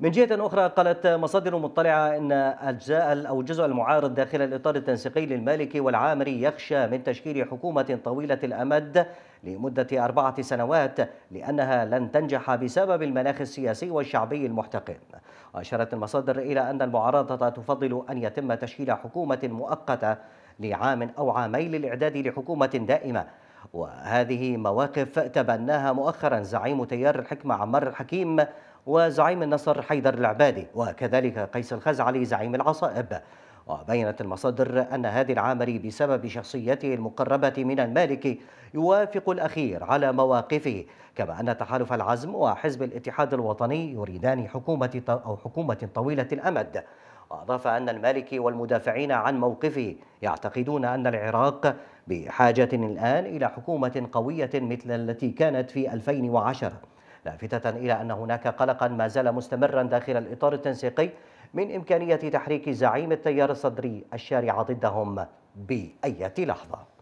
من جهة أخرى قالت مصادر مطلعة أن أجزاء أو الجزء المعارض داخل الإطار التنسيقي للمالكي والعامري يخشى من تشكيل حكومة طويلة الأمد لمدة أربعة سنوات لأنها لن تنجح بسبب المناخ السياسي والشعبي المحتقن أشارت المصادر إلى أن المعارضة تفضل أن يتم تشكيل حكومة مؤقتة لعام أو عامين للإعداد لحكومة دائمة وهذه مواقف تبناها مؤخرا زعيم تيار الحكمة عمار الحكيم وزعيم النصر حيدر العبادي وكذلك قيس الخزعلي زعيم العصائب وبينت المصادر أن هادي العامري بسبب شخصيته المقربة من المالكي يوافق الأخير على مواقفه كما أن تحالف العزم وحزب الاتحاد الوطني يريدان حكومة أو حكومة طويلة الأمد وأضاف أن المالكي والمدافعين عن موقفه يعتقدون أن العراق بحاجة الآن إلى حكومة قوية مثل التي كانت في 2010 لافتة إلى أن هناك قلقا ما زال مستمرا داخل الإطار التنسيقي من إمكانية تحريك زعيم التيار الصدري الشارع ضدهم بأية لحظة